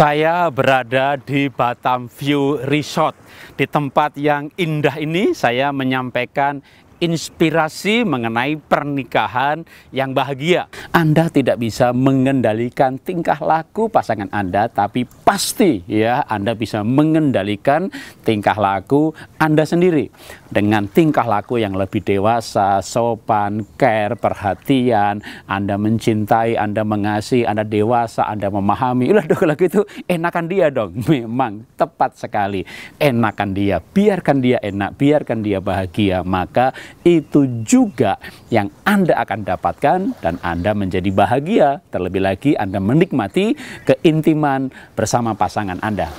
Saya berada di Batam View Resort. Di tempat yang indah ini saya menyampaikan inspirasi mengenai pernikahan yang bahagia. Anda tidak bisa mengendalikan tingkah laku pasangan Anda, tapi pasti ya Anda bisa mengendalikan tingkah laku Anda sendiri dengan tingkah laku yang lebih dewasa, sopan, care, perhatian, Anda mencintai, Anda mengasihi, Anda dewasa, Anda memahami. Udah dong kalau gitu enakan dia dong. Memang tepat sekali. Enakan dia, biarkan dia enak, biarkan dia bahagia, maka itu juga yang Anda akan dapatkan dan Anda menjadi bahagia. Terlebih lagi Anda menikmati keintiman bersama pasangan Anda.